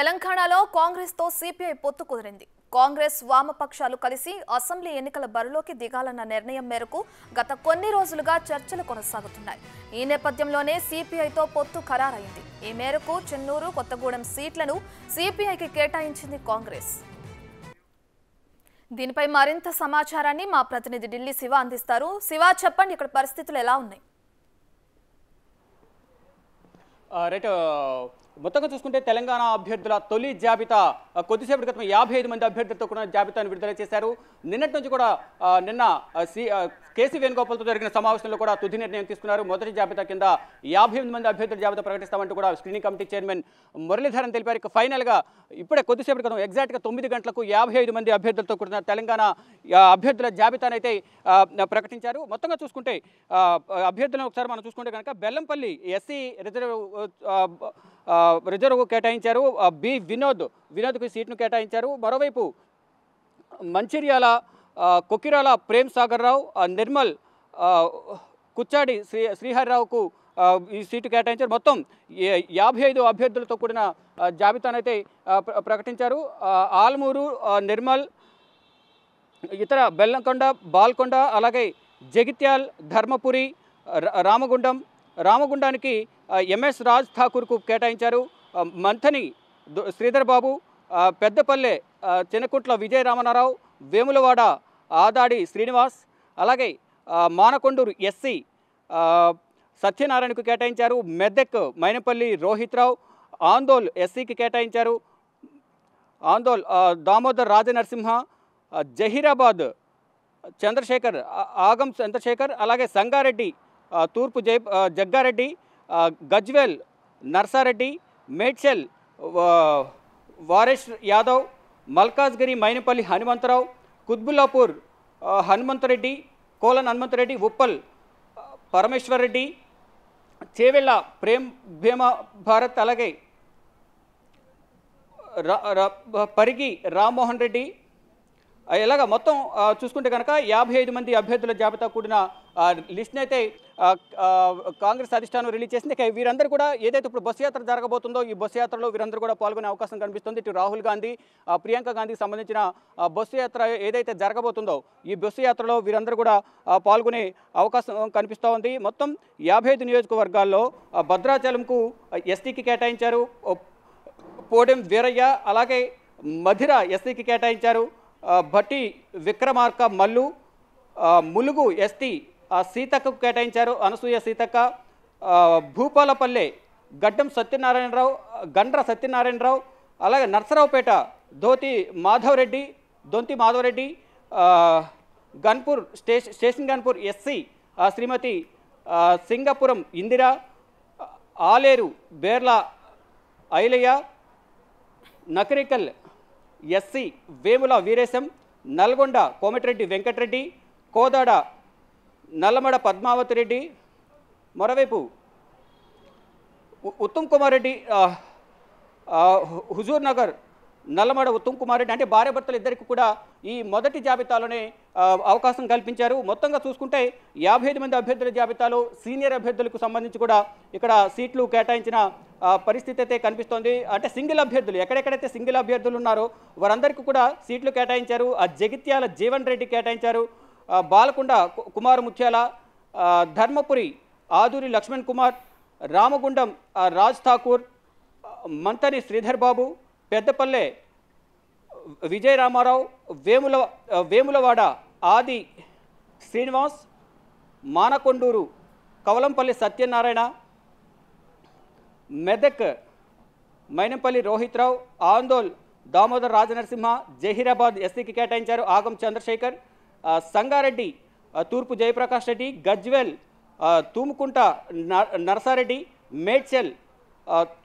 తెలంగాణలో కాంగ్రెస్తో సిపిఐ పొత్తు కుదిరింది కాంగ్రెస్ వామపక్షాలు కలిసి అసెంబ్లీ ఎన్నికల బరిలోకి దిగాలన్న నిర్ణయం మేరకు గత కొన్ని రోజులుగా చర్చలు కొనసాగుతున్నాయి ఈ నేపథ్యంలోనే సిపిఐతో పొత్తు ఖరారైంది ఈ మేరకు చెన్నూరు కొత్తగూడెం సీట్లను సిపిఐకి కేటాయించింది కాంగ్రెస్ దీనిపై మరింత సమాచారాన్ని మా ప్రతినిధి ఢిల్లీ శివ అందిస్తారు శివ చెప్పండి ఇక్కడ పరిస్థితులు ఎలా ఉన్నాయి రైట్ మొత్తంగా చూసుకుంటే తెలంగాణ అభ్యర్థుల తొలి జాబితా కొద్దిసేపటి క్రితం యాభై ఐదు మంది అభ్యర్థులతో కూడా జాబితాను విడుదల చేశారు నిన్నటి నుంచి కూడా నిన్న సి కేసీ వేణుగోపాల్తో జరిగిన సమావేశంలో కూడా తుది నిర్ణయం తీసుకున్నారు మొదటి జాబితా కింద యాభై మంది అభ్యర్థుల జాబితా ప్రకటిస్తామంటూ కూడా స్క్రీనింగ్ కమిటీ చైర్మన్ మురళీధరన్ తెలిపారు ఇక ఫైనల్గా ఇప్పుడే కొద్దిసేపటి క్రితం ఎగ్జాక్ట్గా తొమ్మిది గంటలకు యాభై మంది అభ్యర్థులతో కూడిన తెలంగాణ అభ్యర్థుల జాబితానైతే ప్రకటించారు మొత్తంగా చూసుకుంటే అభ్యర్థులను ఒకసారి మనం చూసుకుంటే కనుక బెల్లంపల్లి ఎస్సీ రిజర్వ్ రిజర్వ్ కేటాయించారు బి వినోద్ వినోద్కు సీట్ను కేటాయించారు మరోవైపు మంచిర్యాల కొకిరాల ప్రేమ్ సాగర్ రావు నిర్మల్ కుచ్చాడి శ్రీ శ్రీహరిరావుకు ఈ సీటు కేటాయించారు మొత్తం యాభై ఐదు అభ్యర్థులతో కూడిన జాబితానైతే ప్రకటించారు ఆల్మూరు నిర్మల్ ఇతర బెల్లంకొండ బాల్కొండ అలాగే జగిత్యాల్ ధర్మపురి రామగుండం రామగుండానికి ఎంఎస్ రాజ్ ఠాకూర్కు కేటాయించారు మంథని శ్రీధర్ బాబు పెద్దపల్లె చిన్నకుంట్ల విజయ రామనారావు వేములవాడ ఆదాడి శ్రీనివాస్ అలాగే మానకొండూరు ఎస్సీ సత్యనారాయణకు కేటాయించారు మెదక్ మైనపల్లి రోహిత్రావు ఆందోల్ ఎస్సీకి కేటాయించారు ఆందోల్ దామోదర్ రాజనరసింహ జహీరాబాద్ చంద్రశేఖర్ ఆగం చంద్రశేఖర్ అలాగే సంగారెడ్డి తూర్పు జై జగ్గారెడ్డి గజ్వెల్ నర్సారెడ్డి మేడ్చెల్ వారేష్ యాదవ్ మల్కాజ్గిరి మైనపల్లి హనుమంతరావు కుత్బుల్లాపూర్ హనుమంతరెడ్డి కోలన్ హనుమంతరెడ్డి ఉప్పల్ రెడ్డి చేవెళ్ళ ప్రేమ్ భీమ భారత్ అలాగే పరిగి రామ్మోహన్ రెడ్డి ఇలాగ మొత్తం చూసుకుంటే కనుక యాభై ఐదు మంది అభ్యర్థుల జాబితా కూడిన లిస్ట్ని అయితే కాంగ్రెస్ అధిష్టానం రిలీజ్ చేసింది వీరందరూ కూడా ఏదైతే ఇప్పుడు బస్సు యాత్ర జరగబోతుందో ఈ బస్సు యాత్రలో వీరందరూ కూడా పాల్గొనే అవకాశం కనిపిస్తుంది ఇటు రాహుల్ గాంధీ ప్రియాంక గాంధీకి సంబంధించిన బస్సు యాత్ర ఏదైతే జరగబోతుందో ఈ బస్సు యాత్రలో వీరందరూ కూడా పాల్గొనే అవకాశం కనిపిస్తూ ఉంది మొత్తం యాభై ఐదు నియోజకవర్గాల్లో భద్రాచలంకు ఎస్టీకి కేటాయించారు పోడెం వీరయ్య అలాగే మధిర ఎస్టీకి కేటాయించారు భట్టి విక్రమార్క మల్లు ములుగు ఎస్టీ సీతక్కకు కేటాయించారు అనసూయ సీతక్క భూపాలపల్లె గడ్డం సత్యనారాయణరావు గండ్ర సత్యనారాయణరావు అలాగే నర్సరావుపేట ధోతి మాధవరెడ్డి దొంతి మాధవరెడ్డి గన్పూర్ స్టేష్ station Ghanpur SC Srimathi Singapuram Indira Aler Beerla Ailaiah Nakrekal SC Vemula Veeresham Nalgonda Komatireddy Venkatreddy Kodad Nallamada Padmavathi Reddy మరోవైపు ఉత్తమ్ కుమార్ రెడ్డి హుజూర్ నగర్ నల్లమడ ఉత్తమ్ కుమార్ రెడ్డి అంటే భర్తలు ఇద్దరికి కూడా ఈ మొదటి జాబితాలోనే అవకాశం కల్పించారు మొత్తంగా చూసుకుంటే యాభై మంది అభ్యర్థుల జాబితాలో సీనియర్ అభ్యర్థులకు సంబంధించి కూడా ఇక్కడ సీట్లు కేటాయించిన పరిస్థితి అయితే కనిపిస్తోంది అంటే సింగిల్ అభ్యర్థులు ఎక్కడెక్కడైతే సింగిల్ అభ్యర్థులు ఉన్నారో వారందరికీ కూడా సీట్లు కేటాయించారు ఆ జగిత్యాల జీవన్ రెడ్డి కేటాయించారు బాలకొండ కుమార్ ముత్యాల ధర్మపురి ఆదురి లక్ష్మణ్ కుమార్ రామగుండం రాజ్ ఠాకూర్ మంతని శ్రీధర్ బాబు పెద్దపల్లె విజయ రామారావు వేముల వేములవాడ ఆది శ్రీనివాస్ మానకొండూరు కవలంపల్లి సత్యనారాయణ మెదక్ మైనంపల్లి రోహిత్రావు ఆందోల్ దామోదర్ రాజనరసింహ జహీరాబాద్ ఎస్సీకి కేటాయించారు ఆగం చంద్రశేఖర్ సంగారెడ్డి తూర్పు జయప్రకాష్ రెడ్డి గజ్వెల్ తూముకుంట నరసారెడ్డి మేడ్చెల్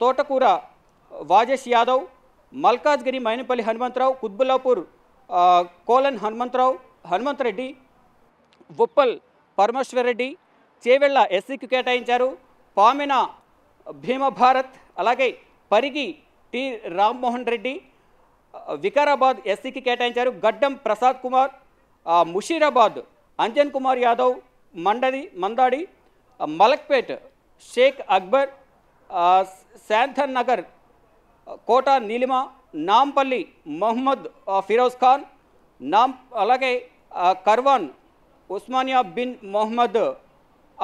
తోటకూర వాజేష్ యాదవ్ మల్కాజ్గిరి మైనపల్లి హనుమంతరావు కుత్బుల్లాపూర్ కోలన్ హనుమంతరావు హనుమంతరెడ్డి ఉప్పల్ పరమేశ్వర్ రెడ్డి చేవెళ్ల ఎస్సీకి కేటాయించారు పామిన భీమభారత్ అలాగే పరిగి టి రామ్మోహన్ రెడ్డి వికారాబాద్ ఎస్సీకి కేటాయించారు గడ్డం ప్రసాద్ కుమార్ ముషీరాబాద్ అంజన్ కుమార్ యాదవ్ మండది మందాడి మలక్పేట్ షేక్ అక్బర్ శాంథన్ నగర్ కోట నీలిమ నాంపల్లి మొహమ్మద్ ఫిరోజ్ ఖాన్ నాం అలాగే కర్వాన్ ఉస్మానియా బిన్ మొహమ్మద్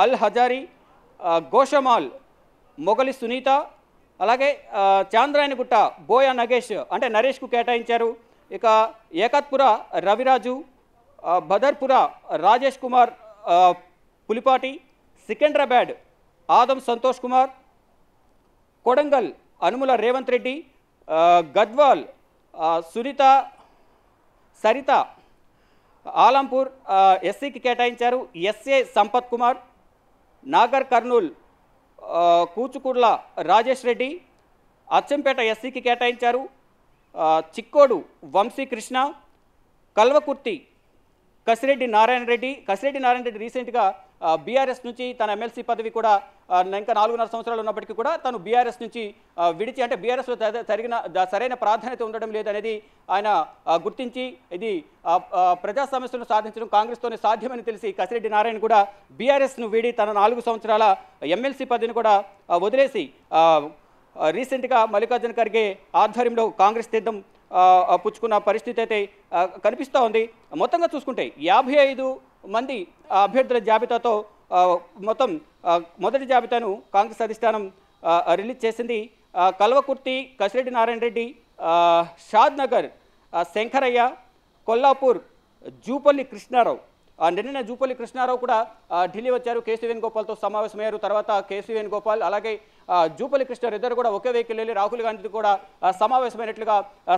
అల్ హజారి గోషమాల్ మొగలి సునీత అలాగే చాంద్రాయణగుట్ట బోయా నగేష్ అంటే నరేష్కు కేటాయించారు ఇక ఏకాత్పుర రవిరాజు బదర్పుర రాజేష్ కుమార్ పులిపాటి సికింద్రాబాద్ ఆదం సంతోష్ కుమార్ కొడంగల్ అనుముల రేవంత్ రెడ్డి గద్వాల్ సునీత సరిత ఆలంపూర్ ఎస్సీకి కేటాయించారు ఎస్ఏ సంపత్ కుమార్ నాగర్ కర్నూల్ కూచుకుర్ల రాజేష్ రెడ్డి అచ్చంపేట ఎస్సీకి కేటాయించారు చిక్కోడు వంశీ కృష్ణ కల్వకుర్తి కసిరెడ్డి నారాయణ రెడ్డి కసిరెడ్డి నారాయణ రెడ్డి రీసెంట్గా బీఆర్ఎస్ నుంచి తన ఎమ్మెల్సీ పదవి కూడా ఇంకా నాలుగున్నర సంవత్సరాలు ఉన్నప్పటికీ కూడా తను బీఆర్ఎస్ నుంచి విడిచి అంటే బీఆర్ఎస్లో జరిగిన సరైన ప్రాధాన్యత ఉండడం లేదనేది ఆయన గుర్తించి ఇది ప్రజా సమస్యలను సాధించడం కాంగ్రెస్తోనే సాధ్యమని తెలిసి కసిరెడ్డి నారాయణ కూడా బీఆర్ఎస్ను వీడి తన నాలుగు సంవత్సరాల ఎమ్మెల్సీ పదవిని కూడా వదిలేసి రీసెంట్గా మల్లికార్జున ఖర్గే ఆధ్వర్యంలో కాంగ్రెస్ తీర్థం పుచ్చుకున్న పరిస్థితి అయితే కనిపిస్తూ ఉంది మొత్తంగా చూసుకుంటే యాభై ఐదు మంది అభ్యర్థుల జాబితాతో మొత్తం మొదటి జాబితాను కాంగ్రెస్ అధిష్టానం రిలీజ్ చేసింది కల్వకుర్తి కసిరెడ్డి నారాయణ రెడ్డి షాద్నగర్ శంకరయ్య కొల్లాపూర్ జూపల్లి కృష్ణారావు నిన్ననే జూపల్లి కృష్ణారావు కూడా ఢిల్లీ వచ్చారు కేసీ వేణుగోపాల్తో సమావేశమయ్యారు తర్వాత కేసీ వేణుగోపాల్ అలాగే జూపల్లి కృష్ణారావు ఇద్దరు కూడా ఒకే వెహికల్ వెళ్ళి రాహుల్ గాంధీ కూడా సమావేశమైనట్లుగా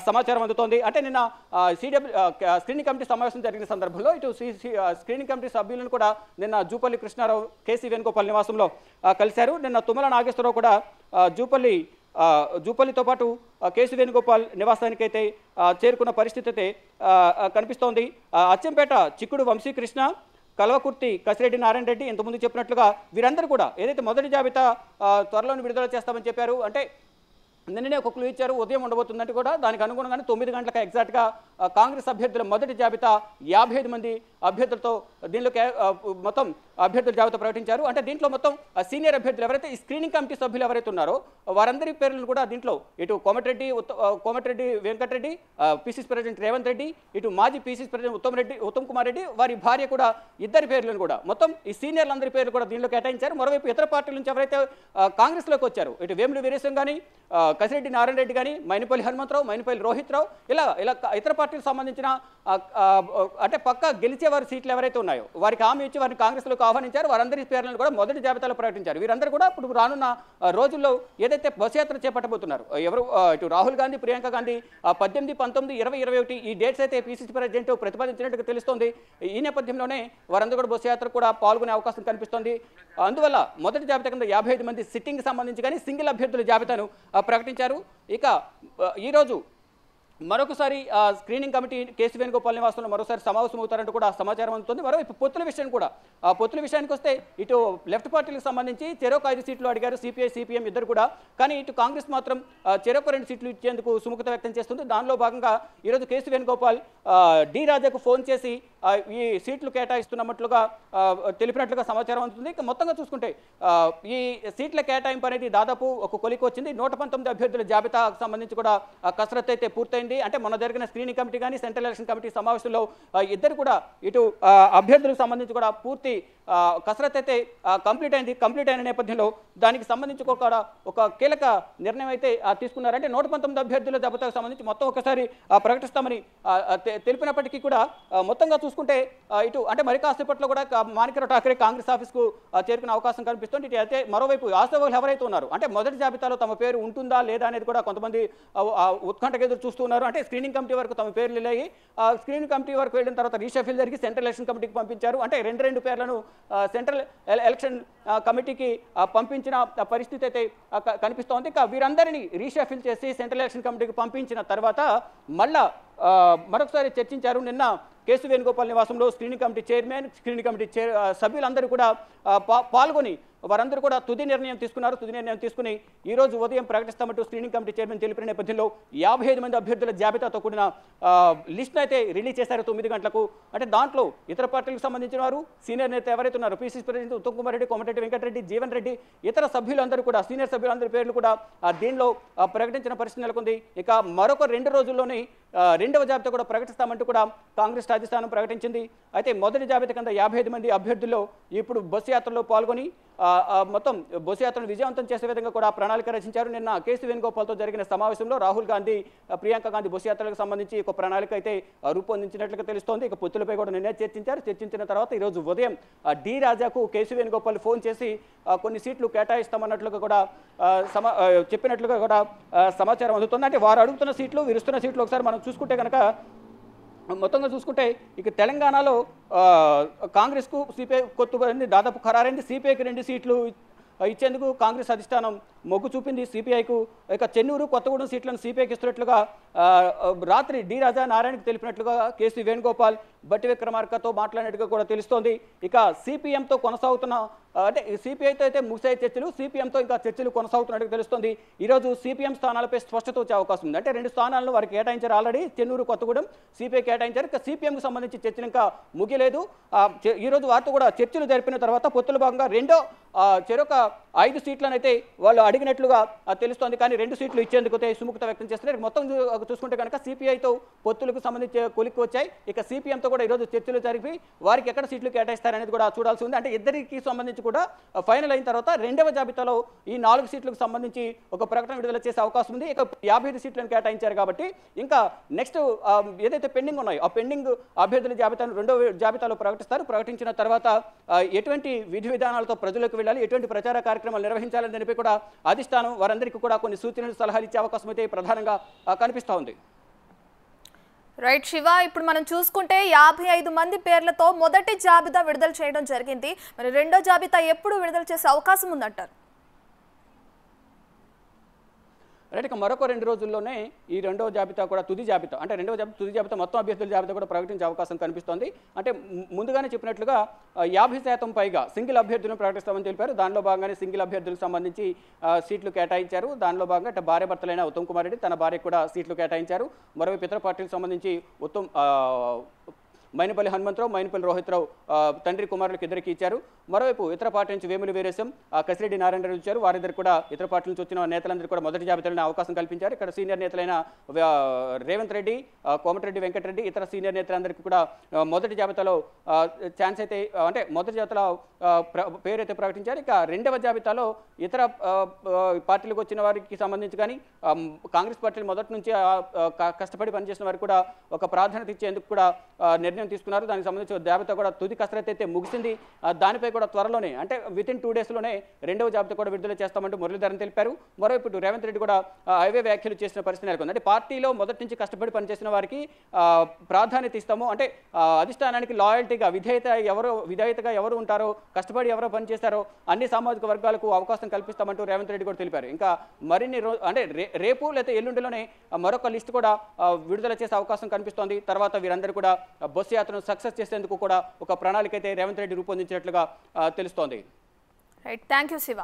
సమాచారం అందుతోంది అంటే నిన్న సిడబ్ల్యూ స్క్రీనింగ్ కమిటీ సమావేశం జరిగిన సందర్భంలో ఇటు స్క్రీనింగ్ కమిటీ సభ్యులను కూడా నిన్న జూపల్లి కృష్ణారావు కేసీ వేణుగోపాల్ నివాసంలో కలిశారు నిన్న తుమ్మల నాగేశ్వరరావు కూడా జూపల్లి జూపల్లితో పాటు కేసు వేణుగోపాల్ నివాసానికైతే చేరుకున్న పరిస్థితి అయితే కనిపిస్తోంది అచ్చంపేట చిక్కుడు వంశీకృష్ణ కల్వకుర్తి కసిరెడ్డి నారాయణ రెడ్డి ఇంతకుముందు చెప్పినట్లుగా వీరందరూ కూడా ఏదైతే మొదటి జాబితా త్వరలోనే విడుదల చేస్తామని చెప్పారు అంటే నిన్ననే ఒక క్లూ ఇచ్చారు ఉదయం ఉండబోతుందంటే కూడా దానికి అనుగుణంగానే తొమ్మిది గంటలకు ఎగ్జాక్ట్గా కాంగ్రెస్ అభ్యర్థుల మొదటి జాబితా యాభై మంది అభ్యర్థులతో దీనిలో మొత్తం అభ్యర్థుల జాబితా ప్రకటించారు అంటే దీంట్లో మొత్తం సీనియర్ అభ్యర్థులు ఎవరైతే ఈ స్క్రీనింగ్ కమిటీ సభ్యులు ఎవరైతే ఉన్నారో వారందరి పేర్లను కూడా దీంట్లో ఇటు కోమటిరెడ్డి కోమటిరెడ్డి వెంకటరెడ్డి పీసీసీ ప్రెసిడెంట్ రేవంత్ రెడ్డి ఇటు మాజీ పీసీసీ ప్రెసిడెంట్ ఉత్తమ్ రెడ్డి ఉత్తమ్ కుమార్ రెడ్డి వారి భార్య కూడా ఇద్దరి పేర్లను కూడా మొత్తం ఈ సీనియర్లందరి పేర్లు కూడా దీనిలో కేటాయించారు మరోవైపు ఇతర పార్టీల నుంచి ఎవరైతే కాంగ్రెస్లోకి వచ్చారు ఇటు వేములు వీరేశం కానీ కసిరెడ్డి నారాయణ రెడ్డి కానీ మైనపల్లి హనుమంతరావు మైనపల్లి రోహిత్రావు ఇలా ఇలా ఇతర పార్టీలకు సంబంధించిన అంటే పక్క గెలిచే వారి సీట్లు ఎవరైతే ఉన్నాయో వారికి హామీ ఇచ్చి వారిని కాంగ్రెస్లోకి ఆహ్వానించారు వారందరి పేర్లను కూడా మొదటి జాబితాలో ప్రకటించారు వీరందరూ కూడా ఇప్పుడు రానున్న రోజుల్లో ఏదైతే బస్సుయాత్ర చేపట్టబోతున్నారు ఎవరు ఇటు రాహుల్ గాంధీ ప్రియాంక గాంధీ పద్దెనిమిది పంతొమ్మిది ఇరవై ఇరవై ఒకటి ఈ డేట్స్ అయితే పీసీసీ ప్రెసిడెంట్ ప్రతిపాదించినట్టుగా తెలుస్తోంది ఈ నేపథ్యంలోనే వారందరూ కూడా బస్ యాత్ర కూడా పాల్గొనే అవకాశం కనిపిస్తోంది అందువల్ల మొదటి జాబితా కింద యాభై ఐదు మంది సిట్టింగ్కి సంబంధించి కానీ సింగిల్ అభ్యర్థుల జాబితాను ప్రకటించారు ఇక ఈరోజు మరొకసారి స్క్రీనింగ్ కమిటీ కేసీ వేణుగోపాల్ నివాసంలో మరోసారి సమావేశం అవుతారంటూ కూడా సమాచారం అందుతుంది మరోవైపు పొత్తుల విషయం కూడా పొత్తుల విషయానికి వస్తే ఇటు లెఫ్ట్ పార్టీలకు సంబంధించి చెరొక ఐదు సీట్లు అడిగారు సిపిఐ సిపిఎం ఇద్దరు కూడా కానీ ఇటు కాంగ్రెస్ మాత్రం చెరొక రెండు సీట్లు ఇచ్చేందుకు సుముఖత వ్యక్తం చేస్తుంది దానిలో భాగంగా ఈరోజు కేసీ వేణుగోపాల్ డి రాజాకు ఫోన్ చేసి ఈ సీట్లు కేటాయిస్తున్నట్లుగా తెలిపినట్లుగా సమాచారం అందుతుంది ఇంకా మొత్తంగా చూసుకుంటే ఈ సీట్ల కేటాయింపు అనేది దాదాపు ఒక కొలికి వచ్చింది నూట పంతొమ్మిది అభ్యర్థుల జాబితాకు సంబంధించి కూడా కసరత్తు అయితే పూర్తయింది అంటే మొన్న జరిగిన స్క్రీనింగ్ కమిటీ కానీ సెంట్రల్ ఎలక్షన్ కమిటీ సమావేశంలో ఇద్దరు కూడా ఇటు అభ్యర్థులకు సంబంధించి కూడా పూర్తి కసరత్ అయితే కంప్లీట్ అయింది కంప్లీట్ అయిన నేపథ్యంలో దానికి సంబంధించి కూడా ఒక కీలక నిర్ణయం అయితే తీసుకున్నారంటే నూట పంతొమ్మిది అభ్యర్థుల జాబితాకు సంబంధించి మొత్తం ఒకసారి ప్రకటిస్తామని తెలిపినప్పటికీ కూడా మొత్తంగా చూసుకుంటే చూసుకుంటే ఇటు అంటే మరి కాసేపట్లో కూడా మాణిక్యరావు ఠాకరే కాంగ్రెస్ ఆఫీస్కు చేరుకునే అవకాశం కనిపిస్తుంది ఇటు అయితే మరోవైపు ఆశావాహులు ఎవరైతే ఉన్నారు అంటే మొదటి జాబితాలో తమ పేరు ఉంటుందా లేదా అనేది కూడా కొంతమంది ఉత్కంఠకు ఎదురు చూస్తున్నారు అంటే స్క్రీనింగ్ కమిటీ వరకు తమ పేర్లు వెళ్ళాయి స్క్రీనింగ్ కమిటీ వరకు వెళ్ళిన తర్వాత రీషఫిల్ జరిగి సెంట్రల్ ఎలక్షన్ కమిటీకి పంపించారు అంటే రెండు రెండు పేర్లను సెంట్రల్ ఎలక్షన్ కమిటీకి పంపించిన పరిస్థితి అయితే కనిపిస్తోంది ఇక వీరందరినీ రీషఫిల్ చేసి సెంట్రల్ ఎలక్షన్ కమిటీకి పంపించిన తర్వాత మళ్ళా మరొకసారి చర్చించారు నిన్న కేసు వేణుగోపాల్ నివాసంలో screening committee chairman screening committee సభ్యులందరూ కూడా పాల్గొని వారందరూ కూడా తుది నిర్ణయం తీసుకున్నారు తుది నిర్ణయం తీసుకుని ఈ రోజు ఉదయం ప్రకటిస్తామంటూ స్క్రీనింగ్ కమిటీ చైర్మన్ తెలిపిన నేపథ్యంలో యాభై ఐదు మంది అభ్యర్థుల జాబితాతో కూడిన లిస్ట్ను అయితే రిలీజ్ చేశారు తొమ్మిది గంటలకు అంటే దాంట్లో ఇతర పార్టీలకు సంబంధించిన వారు సీనియర్ నేత ఎవరైతే ఉన్నారో పీసీసీ ప్రెసిడెంట్ ఉత్తమ్ కుమార్ రెడ్డి కోమటిరెడ్డి వెంకటరెడ్డి జీవన్ రెడ్డి ఇతర సభ్యులందరూ కూడా సీనియర్ సభ్యులందరి పేర్లు కూడా దీనిలో ప్రకటించిన పరిస్థితి నెలకొంది ఇక మరొక రెండు రోజుల్లోనే రెండవ జాబితా కూడా ప్రకటిస్తామంటూ కూడా కాంగ్రెస్ రాజస్థానం ప్రకటించింది అయితే మొదటి జాబితా కింద యాభై మంది అభ్యర్థుల్లో ఇప్పుడు బస్సు యాత్రలో పాల్గొని మొత్తం బొస్ యాత్రను విజయవంతం చేసే విధంగా కూడా ప్రణాళిక రచించారు నిన్న కేసీ వేణుగోపాల్తో జరిగిన సమావేశంలో రాహుల్ గాంధీ ప్రియాంక గాంధీ బొసయాత్రలకు యాత్రలకు సంబంధించి ఒక ప్రణాళిక అయితే రూపొందించినట్లుగా తెలుస్తోంది ఇక పొత్తులపై కూడా నిన్నే చర్చించారు చర్చించిన తర్వాత ఈరోజు ఉదయం డి రాజాకు కేసీ వేణుగోపాల్ ఫోన్ చేసి కొన్ని సీట్లు కేటాయిస్తామన్నట్లుగా కూడా సమా చెప్పినట్లుగా కూడా సమాచారం అందుతుంది అంటే వారు అడుగుతున్న సీట్లు విరుస్తున్న సీట్లు ఒకసారి మనం చూసుకుంటే కనుక మొత్తంగా చూసుకుంటే ఇక తెలంగాణలో కాంగ్రెస్కు సిపిఐ కొత్తు దాదాపు ఖరారైంది సిపిఐకి రెండు సీట్లు ఇచ్చేందుకు కాంగ్రెస్ అధిష్టానం మొగ్గు చూపింది సిపిఐకు ఇక చెన్నూరు కొత్తగూడెం సీట్లను సిపిఐకి ఇస్తున్నట్లుగా రాత్రి డి రాజా నారాయణకు తెలిపినట్లుగా కేసీ వేణుగోపాల్ బట్టి విక్రమార్కతో మాట్లాడినట్టుగా కూడా తెలుస్తోంది ఇక సిపిఎంతో కొనసాగుతున్న అంటే సిపిఐతో అయితే ముగిసే చర్చలు సిపిఎంతో ఇంకా చర్చలు కొనసాగుతున్నట్టు తెలుస్తుంది ఈరోజు సిపిఎం స్థానాలపై స్పష్టత వచ్చే అవకాశం ఉంది అంటే రెండు స్థానాలను వారికి కేటాయించారు ఆల్రెడీ చెన్నూరు కొత్తగూడెం సిపిఐ కేటాయించారు ఇక సిపిఎంకు సంబంధించి చర్చలు ఇంకా ముగియలేదు ఈరోజు వారితో కూడా చర్చలు జరిపిన తర్వాత పొత్తుల భాగంగా రెండో చెరొక ఐదు సీట్లను అయితే వాళ్ళు అడిగినట్లుగా తెలుస్తోంది కానీ రెండు సీట్లు ఇచ్చేందుకు సుముఖత వ్యక్తం చేస్తున్నారు మొత్తం చూసుకుంటే కనుక సిపిఐతో పొత్తులకు సంబంధించి కొలిక్కి వచ్చాయి ఇక సిపిఎంతో కూడా ఈరోజు చర్చలు జరిపి వారికి ఎక్కడ సీట్లు కేటాయిస్తారనేది కూడా చూడాల్సి ఉంది అంటే ఇద్దరికి సంబంధించి కూడా ఫైనల్ అయిన తర్వాత రెండవ జాబితాలో ఈ నాలుగు సీట్లకు సంబంధించి ఒక ప్రకటన విడుదల చేసే అవకాశం ఉంది ఇక యాభై ఐదు సీట్లను కేటాయించారు కాబట్టి ఇంకా నెక్స్ట్ ఏదైతే పెండింగ్ ఉన్నాయో ఆ పెండింగ్ అభ్యర్థుల జాబితాను రెండవ జాబితాలో ప్రకటిస్తారు ప్రకటించిన తర్వాత ఎటువంటి విధి విధానాలతో ప్రజలకు వెళ్ళాలి ఎటువంటి ప్రచార కార్యక్రమాలు నిర్వహించాలని కూడా అధిష్టానం వారందరికీ కూడా కొన్ని సూచనలు సలహాలు ఇచ్చే అవకాశం అయితే ప్రధానంగా కనిపిస్తూ ఉంది రైట్ శివ ఇప్పుడు మనం చూసుకుంటే యాభై ఐదు మంది పేర్లతో మొదటి జాబితా విడుదల చేయడం జరిగింది మరి రెండో జాబితా ఎప్పుడు విడుదల చేసే అవకాశం ఉందంటారు రైట్ మరొక రెండు రోజుల్లోనే ఈ రెండో జాబితా కూడా తుది జాబితా అంటే రెండవ జాబితా తుది జాబితా మొత్తం అభ్యర్థుల జాబితా కూడా ప్రకటించే అవకాశం కనిపిస్తోంది అంటే ముందుగానే చెప్పినట్లుగా యాభై శాతం పైగా సింగిల్ అభ్యర్థులను ప్రకటిస్తామని తెలిపారు దానిలో భాగంగానే సింగిల్ అభ్యర్థులకు సంబంధించి సీట్లు కేటాయించారు దానిలో భాగంగా అంటే భార్య భర్తలైన ఉత్తమ్ కుమార్ రెడ్డి తన భార్యకు కూడా సీట్లు కేటాయించారు మరోవైపు ఇతర పార్టీలకు సంబంధించి ఉత్తమ్ మైనపల్లి హనుమంతరావు మైనపల్లి రోహిత్రావు తండ్రి కుమారులకు ఇద్దరికి ఇచ్చారు మరోవైపు ఇతర పార్టీ నుంచి వేములు వీరేశం కసిరెడ్డి నారాయణరావు ఇచ్చారు వారిద్దరు కూడా ఇతర పార్టీ నుంచి వచ్చిన నేతలందరూ కూడా మొదటి జాబితాలో అవకాశం కల్పించారు ఇక్కడ సీనియర్ నేతలైన రేవంత్ రెడ్డి కోమటిరెడ్డి వెంకటరెడ్డి ఇతర సీనియర్ నేతలందరికీ కూడా మొదటి జాబితాలో ఛాన్స్ అయితే అంటే మొదటి జాబితాలో పేరు అయితే ప్రకటించారు ఇక రెండవ జాబితాలో ఇతర పార్టీలకు వచ్చిన వారికి సంబంధించి కానీ కాంగ్రెస్ పార్టీలు మొదటి నుంచి కష్టపడి పనిచేసిన వారికి కూడా ఒక ప్రాధాన్యత ఇచ్చేందుకు కూడా నిర్ణయం నిర్ణయం తీసుకున్నారు దానికి సంబంధించి జాబితా కూడా తుది కసరత్ అయితే ముగిసింది దానిపై కూడా త్వరలోనే అంటే విత్ ఇన్ టూ డేస్లోనే రెండవ జాబితా కూడా విడుదల చేస్తామంటూ మురళీధరన్ తెలిపారు మరోవైపు ఇప్పుడు రేవంత్ రెడ్డి కూడా హైవే వ్యాఖ్యలు చేసిన పరిస్థితి నెలకొంది అంటే పార్టీలో మొదటి నుంచి కష్టపడి పనిచేసిన వారికి ప్రాధాన్యత ఇస్తాము అంటే అధిష్టానానికి లాయల్టీగా విధేయత ఎవరు విధేయతగా ఎవరు ఉంటారో కష్టపడి ఎవరో పనిచేస్తారో అన్ని సామాజిక వర్గాలకు అవకాశం కల్పిస్తామంటూ రేవంత్ రెడ్డి కూడా తెలిపారు ఇంకా మరిన్ని రోజు అంటే రేపు లేకపోతే ఎల్లుండిలోనే మరొక లిస్ట్ కూడా విడుదల చేసే అవకాశం కనిపిస్తోంది తర్వాత వీరందరూ కూడా బొత్స రథయాత్రను సక్సెస్ చేసేందుకు కూడా ఒక ప్రణాళిక అయితే రేవంత్ రెడ్డి రూపొందించినట్లుగా తెలుస్తోంది రైట్ థ్యాంక్ యూ శివ